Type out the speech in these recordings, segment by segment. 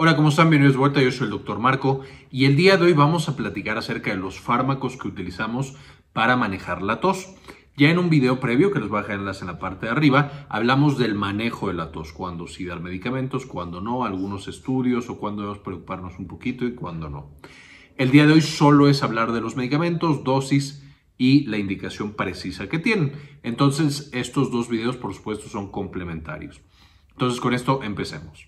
Hola, ¿cómo están? Bienvenidos de vuelta, yo soy el doctor Marco y el día de hoy vamos a platicar acerca de los fármacos que utilizamos para manejar la tos. Ya en un video previo, que les voy a dejar enlace en la parte de arriba, hablamos del manejo de la tos, cuando sí dar medicamentos, cuando no, algunos estudios o cuándo debemos preocuparnos un poquito y cuándo no. El día de hoy solo es hablar de los medicamentos, dosis y la indicación precisa que tienen. Entonces, estos dos videos, por supuesto, son complementarios. Entonces, con esto empecemos.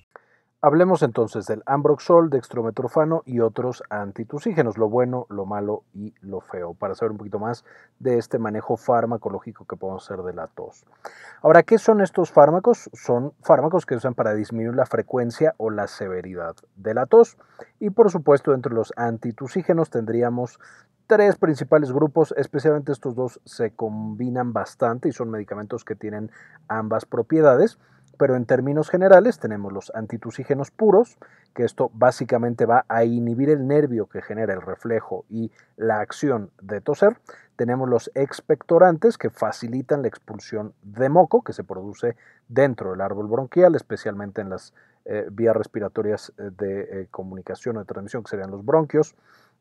Hablemos entonces del ambroxol, dextrometorfano y otros antitusígenos, lo bueno, lo malo y lo feo, para saber un poquito más de este manejo farmacológico que podemos hacer de la tos. Ahora, ¿qué son estos fármacos? Son fármacos que usan para disminuir la frecuencia o la severidad de la tos. Y por supuesto, entre los antitusígenos tendríamos tres principales grupos, especialmente estos dos se combinan bastante y son medicamentos que tienen ambas propiedades pero en términos generales tenemos los antitusígenos puros, que esto básicamente va a inhibir el nervio que genera el reflejo y la acción de toser. Tenemos los expectorantes que facilitan la expulsión de moco que se produce dentro del árbol bronquial, especialmente en las eh, vías respiratorias eh, de eh, comunicación o de transmisión, que serían los bronquios.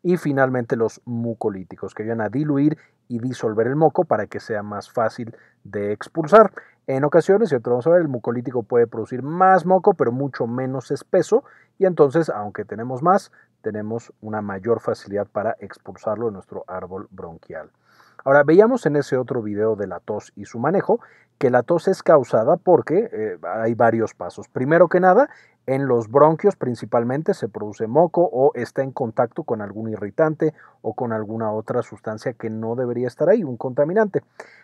Y finalmente los mucolíticos, que ayudan a diluir y disolver el moco para que sea más fácil de expulsar. En ocasiones, y otro vamos a ver, el mucolítico puede producir más moco, pero mucho menos espeso, y entonces, aunque tenemos más, tenemos una mayor facilidad para expulsarlo de nuestro árbol bronquial. Ahora, veíamos en ese otro video de la tos y su manejo que la tos es causada porque eh, hay varios pasos. Primero que nada, en los bronquios principalmente se produce moco o está en contacto con algún irritante o con alguna otra sustancia que no debería estar ahí, un contaminante.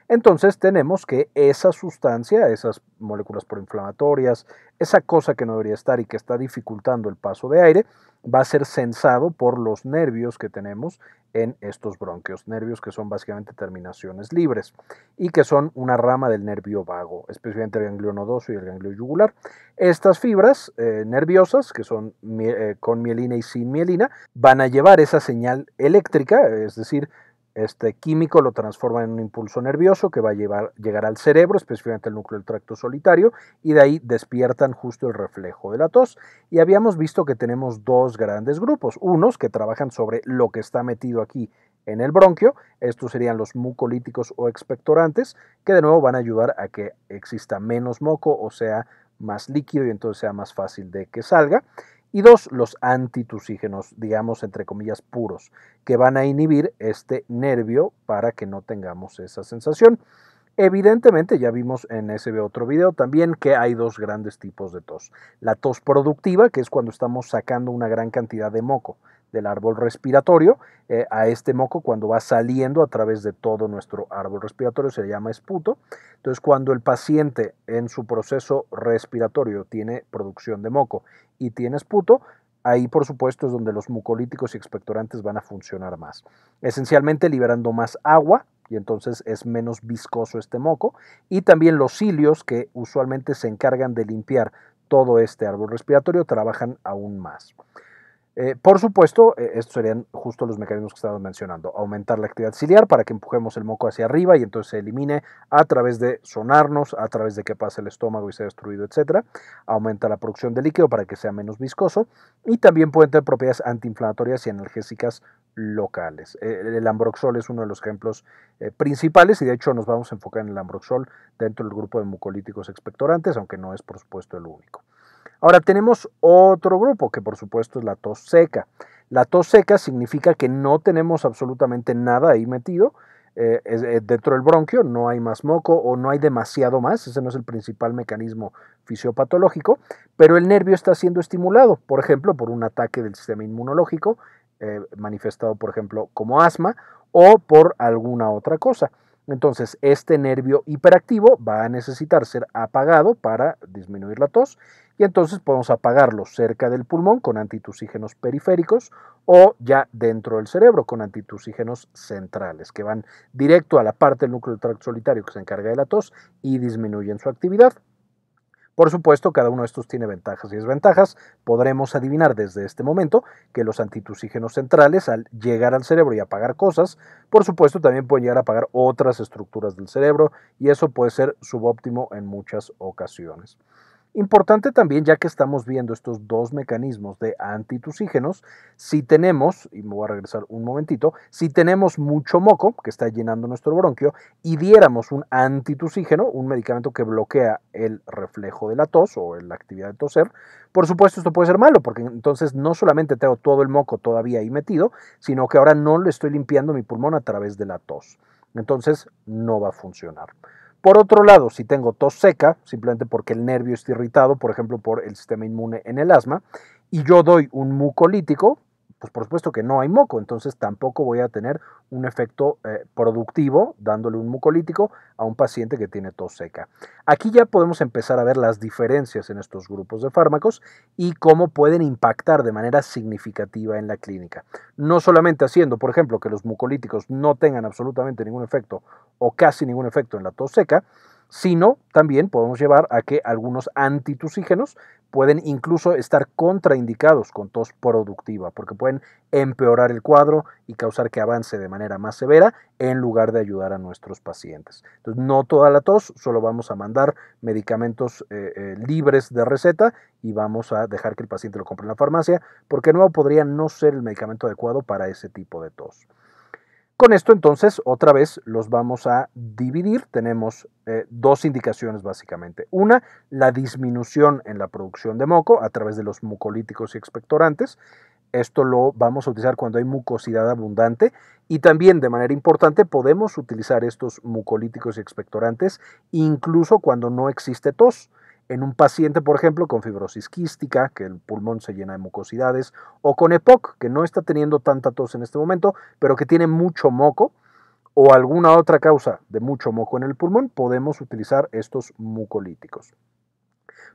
Entonces tenemos que esa sustancia, esas moléculas proinflamatorias, esa cosa que no debería estar y que está dificultando el paso de aire va a ser sensado por los nervios que tenemos en estos bronquios, nervios que son básicamente terminaciones libres y que son una rama del nervio vago, especialmente el ganglio nodoso y el ganglio yugular. Estas fibras eh, nerviosas, que son eh, con mielina y sin mielina, van a llevar esa señal eléctrica, es decir, este químico lo transforma en un impulso nervioso que va a llevar, llegar al cerebro, específicamente al núcleo del tracto solitario, y de ahí despiertan justo el reflejo de la tos. Y habíamos visto que tenemos dos grandes grupos, unos que trabajan sobre lo que está metido aquí en el bronquio, estos serían los mucolíticos o expectorantes, que de nuevo van a ayudar a que exista menos moco, o sea, más líquido y entonces sea más fácil de que salga y dos, los antitusígenos, digamos, entre comillas, puros, que van a inhibir este nervio para que no tengamos esa sensación. Evidentemente, ya vimos en ese otro video también que hay dos grandes tipos de tos. La tos productiva, que es cuando estamos sacando una gran cantidad de moco, del árbol respiratorio eh, a este moco cuando va saliendo a través de todo nuestro árbol respiratorio, se llama esputo. Entonces, cuando el paciente en su proceso respiratorio tiene producción de moco y tiene esputo, ahí por supuesto es donde los mucolíticos y expectorantes van a funcionar más, esencialmente liberando más agua y entonces es menos viscoso este moco y también los cilios que usualmente se encargan de limpiar todo este árbol respiratorio trabajan aún más. Eh, por supuesto, eh, estos serían justo los mecanismos que estamos mencionando. Aumentar la actividad ciliar para que empujemos el moco hacia arriba y entonces se elimine a través de sonarnos, a través de que pase el estómago y sea destruido, etc. Aumenta la producción de líquido para que sea menos viscoso y también pueden tener propiedades antiinflamatorias y analgésicas locales. Eh, el ambroxol es uno de los ejemplos principales y de hecho nos vamos a enfocar en el ambroxol dentro del grupo de mucolíticos expectorantes, aunque no es por supuesto el único. Ahora tenemos otro grupo, que por supuesto es la tos seca. La tos seca significa que no tenemos absolutamente nada ahí metido. Eh, eh, dentro del bronquio no hay más moco o no hay demasiado más, ese no es el principal mecanismo fisiopatológico, pero el nervio está siendo estimulado, por ejemplo, por un ataque del sistema inmunológico, eh, manifestado por ejemplo como asma o por alguna otra cosa. Entonces, este nervio hiperactivo va a necesitar ser apagado para disminuir la tos y entonces podemos apagarlo cerca del pulmón con antitusígenos periféricos o ya dentro del cerebro con antitusígenos centrales que van directo a la parte del núcleo tracto solitario que se encarga de la tos y disminuyen su actividad. Por supuesto, cada uno de estos tiene ventajas y desventajas. Podremos adivinar desde este momento que los antitusígenos centrales, al llegar al cerebro y apagar cosas, por supuesto también pueden llegar a apagar otras estructuras del cerebro y eso puede ser subóptimo en muchas ocasiones. Importante también, ya que estamos viendo estos dos mecanismos de antitusígenos, si tenemos, y me voy a regresar un momentito, si tenemos mucho moco que está llenando nuestro bronquio y diéramos un antitusígeno, un medicamento que bloquea el reflejo de la tos o la actividad de toser, por supuesto esto puede ser malo, porque entonces no solamente tengo todo el moco todavía ahí metido, sino que ahora no le estoy limpiando mi pulmón a través de la tos. Entonces no va a funcionar. Por otro lado, si tengo tos seca, simplemente porque el nervio está irritado, por ejemplo, por el sistema inmune en el asma, y yo doy un mucolítico, pues, por supuesto que no hay moco, entonces tampoco voy a tener un efecto eh, productivo dándole un mucolítico a un paciente que tiene tos seca. Aquí ya podemos empezar a ver las diferencias en estos grupos de fármacos y cómo pueden impactar de manera significativa en la clínica. No solamente haciendo, por ejemplo, que los mucolíticos no tengan absolutamente ningún efecto o casi ningún efecto en la tos seca, sino también podemos llevar a que algunos antitusígenos pueden incluso estar contraindicados con tos productiva, porque pueden empeorar el cuadro y causar que avance de manera más severa en lugar de ayudar a nuestros pacientes. Entonces, no toda la tos, solo vamos a mandar medicamentos eh, eh, libres de receta y vamos a dejar que el paciente lo compre en la farmacia, porque nuevo podría no ser el medicamento adecuado para ese tipo de tos. Con esto entonces otra vez los vamos a dividir. Tenemos eh, dos indicaciones básicamente. Una, la disminución en la producción de moco a través de los mucolíticos y expectorantes. Esto lo vamos a utilizar cuando hay mucosidad abundante y también de manera importante podemos utilizar estos mucolíticos y expectorantes incluso cuando no existe tos. En un paciente, por ejemplo, con fibrosis quística, que el pulmón se llena de mucosidades, o con EPOC, que no está teniendo tanta tos en este momento, pero que tiene mucho moco, o alguna otra causa de mucho moco en el pulmón, podemos utilizar estos mucolíticos.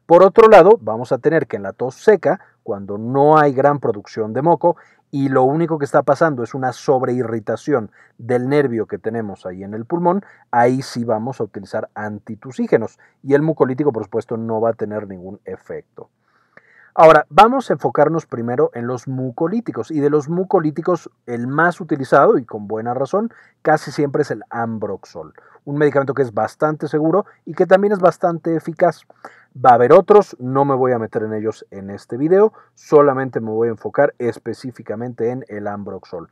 Por otro lado, vamos a tener que en la tos seca, cuando no hay gran producción de moco, y lo único que está pasando es una sobreirritación del nervio que tenemos ahí en el pulmón, ahí sí vamos a utilizar antitusígenos y el mucolítico por supuesto no va a tener ningún efecto. Ahora, vamos a enfocarnos primero en los mucolíticos y de los mucolíticos el más utilizado y con buena razón casi siempre es el Ambroxol, un medicamento que es bastante seguro y que también es bastante eficaz. Va a haber otros, no me voy a meter en ellos en este video, solamente me voy a enfocar específicamente en el Ambroxol.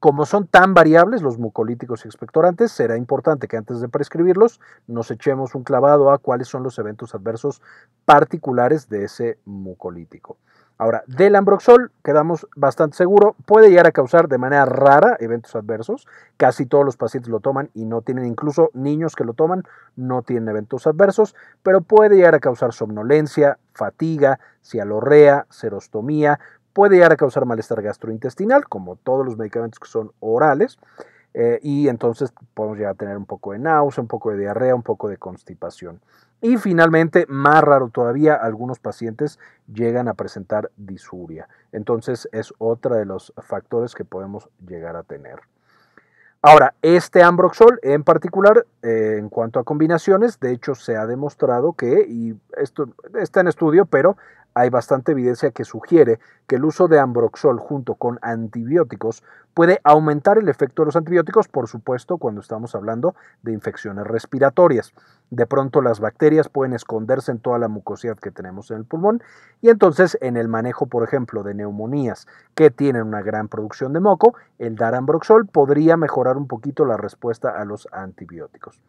Como son tan variables los mucolíticos y expectorantes, será importante que antes de prescribirlos nos echemos un clavado a cuáles son los eventos adversos particulares de ese mucolítico. Ahora, del ambroxol, quedamos bastante seguro, puede llegar a causar de manera rara eventos adversos. Casi todos los pacientes lo toman y no tienen, incluso niños que lo toman, no tienen eventos adversos, pero puede llegar a causar somnolencia, fatiga, cialorrea, serostomía, puede llegar a causar malestar gastrointestinal, como todos los medicamentos que son orales. Eh, y entonces podemos llegar a tener un poco de náusea, un poco de diarrea, un poco de constipación. Y finalmente, más raro todavía, algunos pacientes llegan a presentar disuria. Entonces es otro de los factores que podemos llegar a tener. Ahora, este Ambroxol en particular, eh, en cuanto a combinaciones, de hecho se ha demostrado que, y esto está en estudio, pero hay bastante evidencia que sugiere que el uso de ambroxol junto con antibióticos puede aumentar el efecto de los antibióticos, por supuesto, cuando estamos hablando de infecciones respiratorias. De pronto las bacterias pueden esconderse en toda la mucosidad que tenemos en el pulmón y entonces en el manejo, por ejemplo, de neumonías que tienen una gran producción de moco, el dar ambroxol podría mejorar un poquito la respuesta a los antibióticos.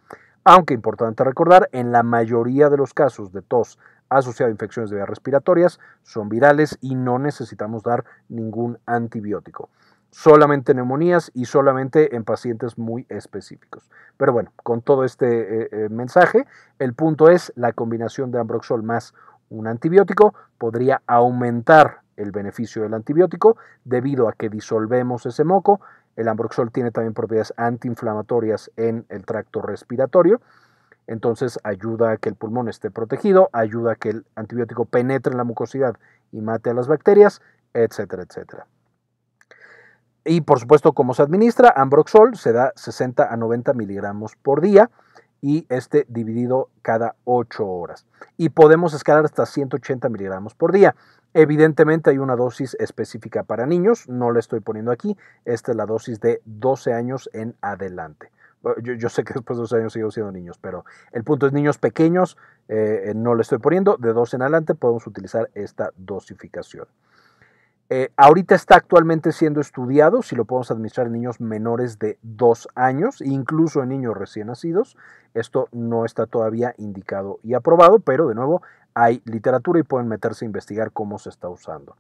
Aunque importante recordar, en la mayoría de los casos de tos asociado a infecciones de vías respiratorias, son virales y no necesitamos dar ningún antibiótico. Solamente neumonías y solamente en pacientes muy específicos. Pero bueno, con todo este eh, eh, mensaje, el punto es la combinación de ambroxol más un antibiótico podría aumentar el beneficio del antibiótico debido a que disolvemos ese moco. El ambroxol tiene también propiedades antiinflamatorias en el tracto respiratorio entonces ayuda a que el pulmón esté protegido, ayuda a que el antibiótico penetre en la mucosidad y mate a las bacterias, etcétera, etcétera. Y por supuesto, como se administra, Ambroxol se da 60 a 90 miligramos por día y este dividido cada 8 horas. Y podemos escalar hasta 180 miligramos por día. Evidentemente hay una dosis específica para niños, no la estoy poniendo aquí, esta es la dosis de 12 años en adelante. Yo, sé que después de dos años sigo siendo niños, pero el punto es niños pequeños, eh, eh, no le estoy poniendo, de dos en adelante podemos utilizar esta dosificación. Eh, ahorita está actualmente siendo estudiado si lo podemos administrar en niños menores de dos años, incluso en niños recién nacidos. Esto no está todavía indicado y aprobado, pero de nuevo hay literatura y pueden meterse a investigar cómo se está usando.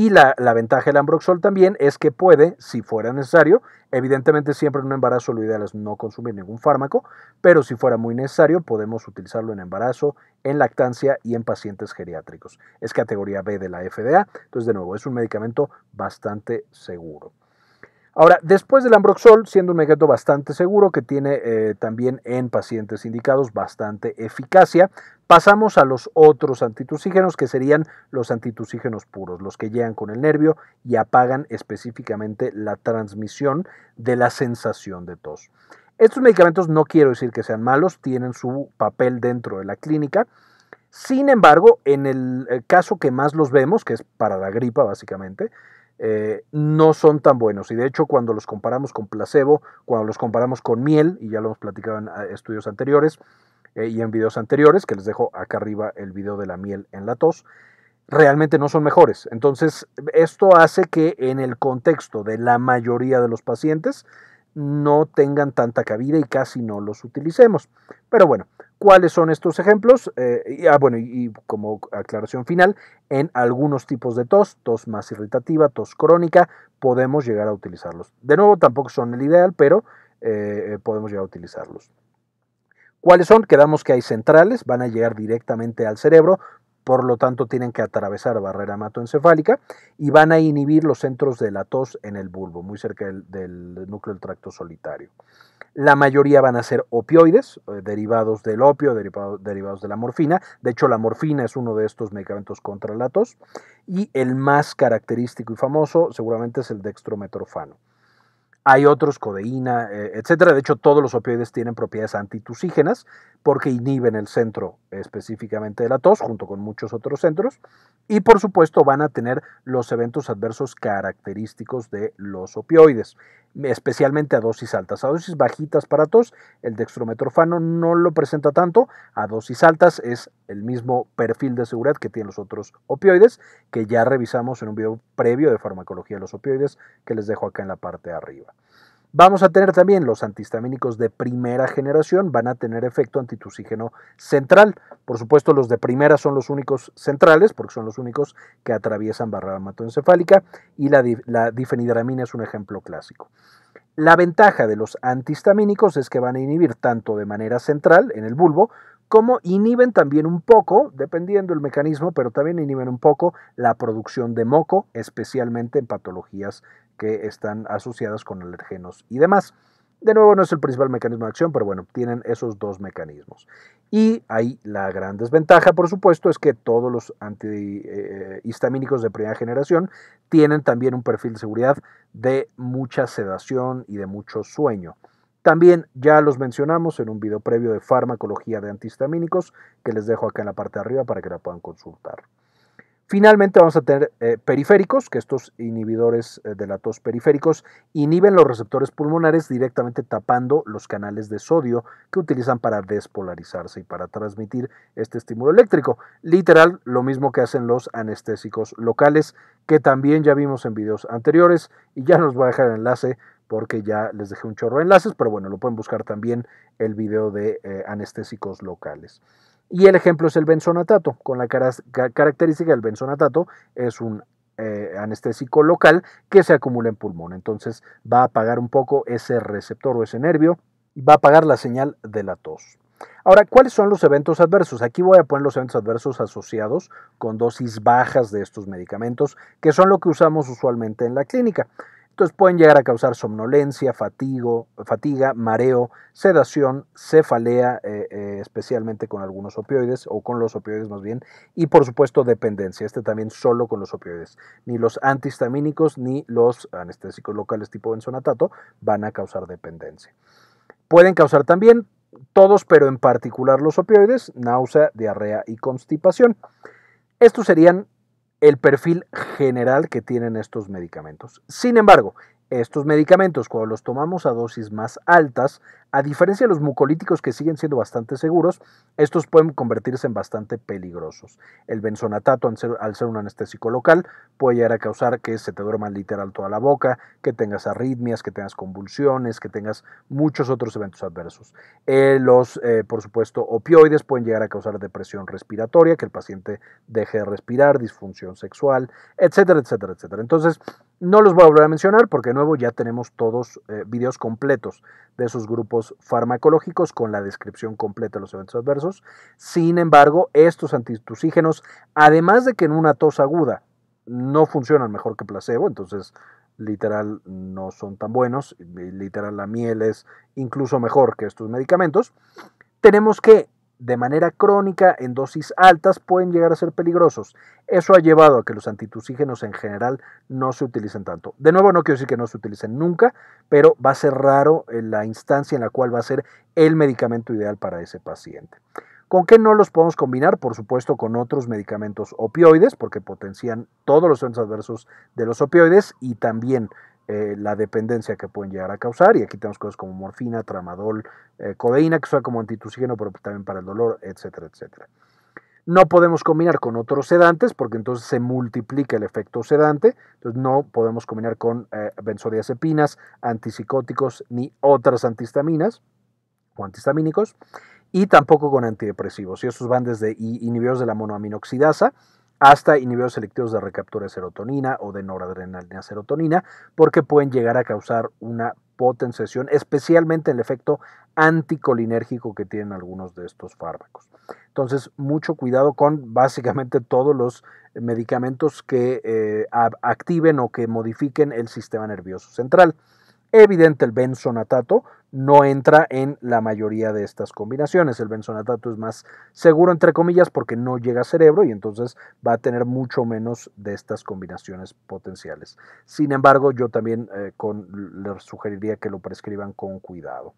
Y la, ventaja del Ambroxol también es que puede, si fuera necesario, evidentemente siempre en un embarazo lo ideal es no consumir ningún fármaco, pero si fuera muy necesario podemos utilizarlo en embarazo, en lactancia y en pacientes geriátricos. Es categoría B de la FDA, entonces de nuevo es un medicamento bastante seguro. Ahora, después del ambroxol, siendo un medicamento bastante seguro que tiene eh, también en pacientes indicados bastante eficacia, pasamos a los otros antitusígenos que serían los antitusígenos puros, los que llegan con el nervio y apagan específicamente la transmisión de la sensación de tos. Estos medicamentos no quiero decir que sean malos, tienen su papel dentro de la clínica. Sin embargo, en el eh, caso que más los vemos, que es para la gripa básicamente, eh, no son tan buenos. Y de hecho, cuando los comparamos con placebo, cuando los comparamos con miel, y ya lo hemos platicado en ah, estudios anteriores eh, y en videos anteriores, que les dejo acá arriba el video de la miel en la tos, realmente no son mejores. Entonces, esto hace que en el contexto de la mayoría de los pacientes no tengan tanta cabida y casi no los utilicemos. Pero bueno, cuáles son estos ejemplos. Eh, ah, bueno, y, como aclaración final, en algunos tipos de tos, tos más irritativa, tos crónica, podemos llegar a utilizarlos. De nuevo, tampoco son el ideal, pero eh, eh, podemos llegar a utilizarlos. ¿Cuáles son? Quedamos que hay centrales, van a llegar directamente al cerebro, por lo tanto tienen que atravesar barrera hematoencefálica y van a inhibir los centros de la tos en el bulbo, muy cerca del, núcleo del tracto solitario. La mayoría van a ser opioides, eh, derivados del opio, derivados de la morfina. De hecho, la morfina es uno de estos medicamentos contra la tos. Y el más característico y famoso seguramente es el dextrometorfano. Hay otros, codeína, eh, etcétera. De hecho, todos los opioides tienen propiedades antitusígenas porque inhiben el centro específicamente de la tos, junto con muchos otros centros. Y por supuesto, van a tener los eventos adversos característicos de los opioides, especialmente a dosis altas. A dosis bajitas para tos, el dextrometorfano no lo presenta tanto. A dosis altas es el mismo perfil de seguridad que tienen los otros opioides, que ya revisamos en un video previo de farmacología de los opioides, que les dejo acá en la parte de arriba. Vamos a tener también los antihistamínicos de primera generación, van a tener efecto antitusígeno central. Por supuesto, los de primera son los únicos centrales, porque son los únicos que atraviesan barrera hematoencefálica, y la, la difenidramina es un ejemplo clásico. La ventaja de los antihistamínicos es que van a inhibir tanto de manera central en el bulbo como inhiben también un poco, dependiendo el mecanismo, pero también inhiben un poco la producción de moco, especialmente en patologías que están asociadas con alergenos y demás. De nuevo, no es el principal mecanismo de acción, pero bueno, tienen esos dos mecanismos. Y ahí la gran desventaja, por supuesto, es que todos los antihistamínicos eh, de primera generación tienen también un perfil de seguridad de mucha sedación y de mucho sueño. También ya los mencionamos en un video previo de farmacología de antihistamínicos que les dejo acá en la parte de arriba para que la puedan consultar. Finalmente vamos a tener eh, periféricos, que estos inhibidores eh, de la tos periféricos inhiben los receptores pulmonares directamente tapando los canales de sodio que utilizan para despolarizarse y para transmitir este estímulo eléctrico. Literal, lo mismo que hacen los anestésicos locales, que también ya vimos en videos anteriores y ya nos voy a dejar el enlace porque ya les dejé un chorro de enlaces, pero bueno, lo pueden buscar también el video de eh, anestésicos locales. Y el ejemplo es el benzonatato, con la característica del benzonatato es un eh, anestésico local que se acumula en pulmón. Entonces va a apagar un poco ese receptor o ese nervio y va a apagar la señal de la tos. Ahora, ¿cuáles son los eventos adversos? Aquí voy a poner los eventos adversos asociados con dosis bajas de estos medicamentos, que son lo que usamos usualmente en la clínica. Entonces pueden llegar a causar somnolencia, fatigo, fatiga, mareo, sedación, cefalea, eh, eh, especialmente con algunos opioides o con los opioides más bien, y por supuesto dependencia, este también solo con los opioides. Ni los antihistamínicos ni los anestésicos locales tipo benzonatato van a causar dependencia. Pueden causar también todos, pero en particular los opioides, náusea, diarrea y constipación. Estos serían el perfil general que tienen estos medicamentos. Sin embargo, estos medicamentos, cuando los tomamos a dosis más altas, a diferencia de los mucolíticos que siguen siendo bastante seguros, estos pueden convertirse en bastante peligrosos. El benzonatato, al ser, un anestésico local, puede llegar a causar que se te duerma literal toda la boca, que tengas arritmias, que tengas convulsiones, que tengas muchos otros eventos adversos. Eh, los, eh, por supuesto, opioides pueden llegar a causar depresión respiratoria, que el paciente deje de respirar, disfunción sexual, etcétera, etcétera, etcétera. Entonces, no los voy a volver a mencionar porque, de nuevo, ya tenemos todos eh, videos completos de esos grupos farmacológicos con la descripción completa de los eventos adversos. Sin embargo, estos antitusígenos, además de que en una tos aguda no funcionan mejor que placebo, entonces literal no son tan buenos, literal la miel es incluso mejor que estos medicamentos, tenemos que de manera crónica en dosis altas pueden llegar a ser peligrosos. Eso ha llevado a que los antitusígenos en general no se utilicen tanto. De nuevo, no quiero decir que no se utilicen nunca, pero va a ser raro eh, la instancia en la cual va a ser el medicamento ideal para ese paciente. ¿Con qué no los podemos combinar? Por supuesto, con otros medicamentos opioides, porque potencian todos los eventos adversos de los opioides y también eh, la dependencia que pueden llegar a causar. Y aquí tenemos cosas como morfina, tramadol, eh, codeína, que son como antitusígeno, pero también para el dolor, etcétera, etcétera. No podemos combinar con otros sedantes porque entonces se multiplica el efecto sedante. Entonces no podemos combinar con eh, benzodiazepinas, antipsicóticos ni otras antihistaminas o antihistamínicos y tampoco con antidepresivos. Y esos van desde inhibidores de la monoaminoxidasa, hasta inhibidores selectivos de recaptura de serotonina o de noradrenalina serotonina, porque pueden llegar a causar una potenciación, especialmente el efecto anticolinérgico que tienen algunos de estos fármacos. Entonces, mucho cuidado con básicamente todos los medicamentos que eh, activen o que modifiquen el sistema nervioso central evidente el benzonatato no entra en la mayoría de estas combinaciones. El benzonatato es más seguro, entre comillas, porque no llega al cerebro y entonces va a tener mucho menos de estas combinaciones potenciales. Sin embargo, yo también eh, les sugeriría que lo prescriban con cuidado.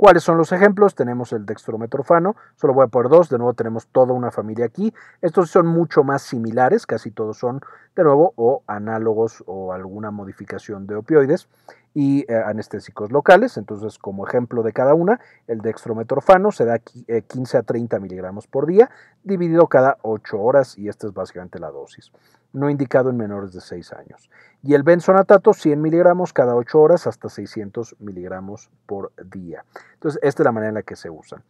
¿Cuáles son los ejemplos? Tenemos el dextrometorfano, solo voy a poner dos, de nuevo tenemos toda una familia aquí. Estos son mucho más similares, casi todos son de nuevo o análogos o alguna modificación de opioides y eh, anestésicos locales. Entonces, como ejemplo de cada una, el dextrometorfano se da 15 eh, a 30 miligramos por día, dividido cada 8 horas y esta es básicamente la dosis no indicado en menores de 6 años. Y el benzonatato 100 miligramos cada 8 horas hasta 600 miligramos por día. Entonces, esta es la manera en la que se usan.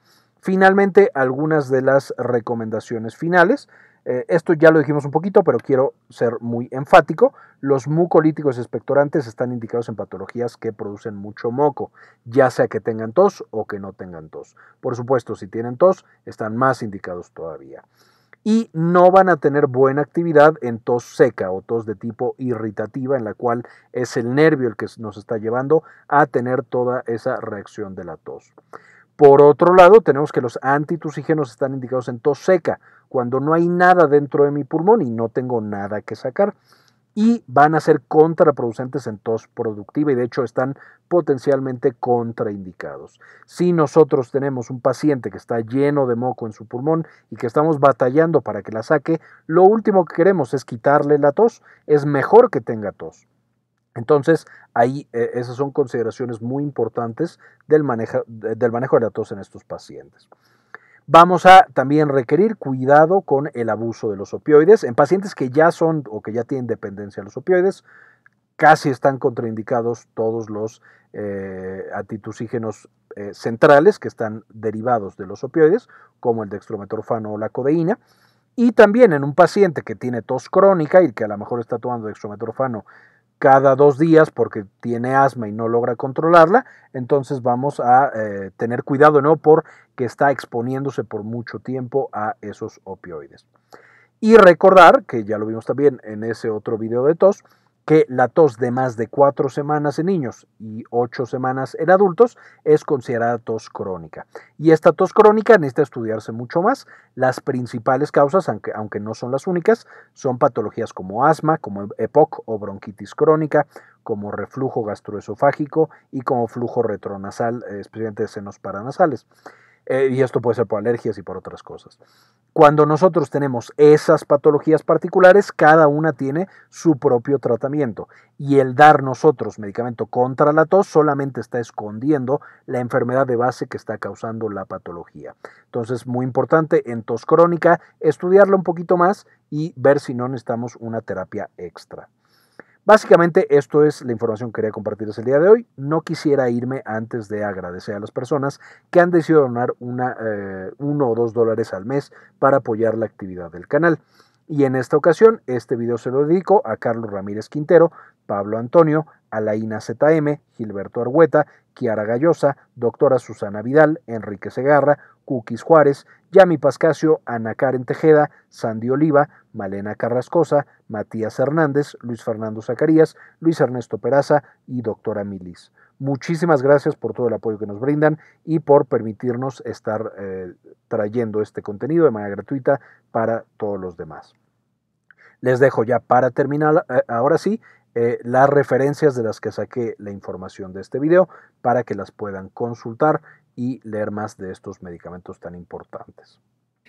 Finalmente, algunas de las recomendaciones finales. Eh, esto ya lo dijimos un poquito, pero quiero ser muy enfático. Los mucolíticos expectorantes están indicados en patologías que producen mucho moco, ya sea que tengan tos o que no tengan tos. Por supuesto, si tienen tos, están más indicados todavía y no van a tener buena actividad en tos seca o tos de tipo irritativa, en la cual es el nervio el que nos está llevando a tener toda esa reacción de la tos. Por otro lado, tenemos que los antitusígenos están indicados en tos seca, cuando no hay nada dentro de mi pulmón y no tengo nada que sacar y van a ser contraproducentes en tos productiva y de hecho están potencialmente contraindicados. Si nosotros tenemos un paciente que está lleno de moco en su pulmón y que estamos batallando para que la saque, lo último que queremos es quitarle la tos, es mejor que tenga tos. Entonces, ahí eh, esas son consideraciones muy importantes del manejo, del manejo de la tos en estos pacientes. Vamos a también requerir cuidado con el abuso de los opioides. En pacientes que ya son o que ya tienen dependencia a los opioides, casi están contraindicados todos los eh, eh, centrales que están derivados de los opioides, como el dextrometorfano o la codeína. Y también en un paciente que tiene tos crónica y que a lo mejor está tomando dextrometorfano cada dos días porque tiene asma y no logra controlarla, entonces vamos a eh, tener cuidado ¿no? porque está exponiéndose por mucho tiempo a esos opioides. Y recordar, que ya lo vimos también en ese otro video de tos, que la tos de más de cuatro semanas en niños y ocho semanas en adultos es considerada tos crónica. Y esta tos crónica necesita estudiarse mucho más. Las principales causas, aunque, aunque no son las únicas, son patologías como asma, como EPOC o bronquitis crónica, como reflujo gastroesofágico y como flujo retronasal, especialmente de senos paranasales. Eh, y esto puede ser por alergias y por otras cosas. Cuando nosotros tenemos esas patologías particulares, cada una tiene su propio tratamiento. Y el dar nosotros medicamento contra la tos solamente está escondiendo la enfermedad de base que está causando la patología. Entonces, muy importante en tos crónica estudiarlo un poquito más y ver si no necesitamos una terapia extra. Básicamente esto es la información que quería compartirles el día de hoy. No quisiera irme antes de agradecer a las personas que han decidido donar una, eh, uno o dos dólares al mes para apoyar la actividad del canal. Y en esta ocasión, este video se lo dedico a Carlos Ramírez Quintero, Pablo Antonio, Alaina ZM, Gilberto Argüeta, Kiara Gallosa, Doctora Susana Vidal, Enrique Segarra, Cookies Juárez, Yami Pascasio, Ana Karen Tejeda, Sandy Oliva, Malena Carrascosa, Matías Hernández, Luis Fernando Zacarías, Luis Ernesto Peraza y Doctora Milis. Muchísimas gracias por todo el apoyo que nos brindan y por permitirnos estar eh, trayendo este contenido de manera gratuita para todos los demás. Les dejo ya para terminar, eh, ahora sí, eh, las referencias de las que saqué la información de este video para que las puedan consultar y leer más de estos medicamentos tan importantes.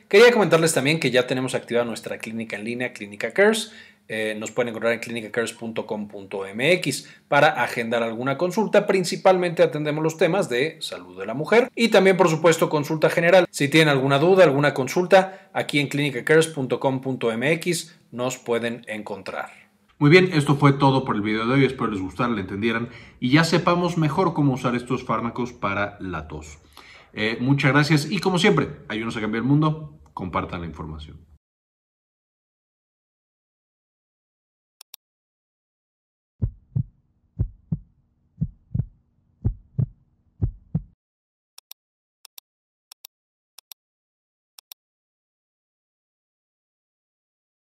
Quería comentarles también que ya tenemos activada nuestra clínica en línea, Clínica Cares. Eh, nos pueden encontrar en clinicacares.com.mx para agendar alguna consulta. Principalmente atendemos los temas de salud de la mujer y también, por supuesto, consulta general. Si tienen alguna duda, alguna consulta, aquí en clinicacares.com.mx nos pueden encontrar. Muy bien, esto fue todo por el video de hoy. Espero les gustara, le entendieran y ya sepamos mejor cómo usar estos fármacos para la tos. Eh, muchas gracias y como siempre, ayúdenos a cambiar el mundo, compartan la información.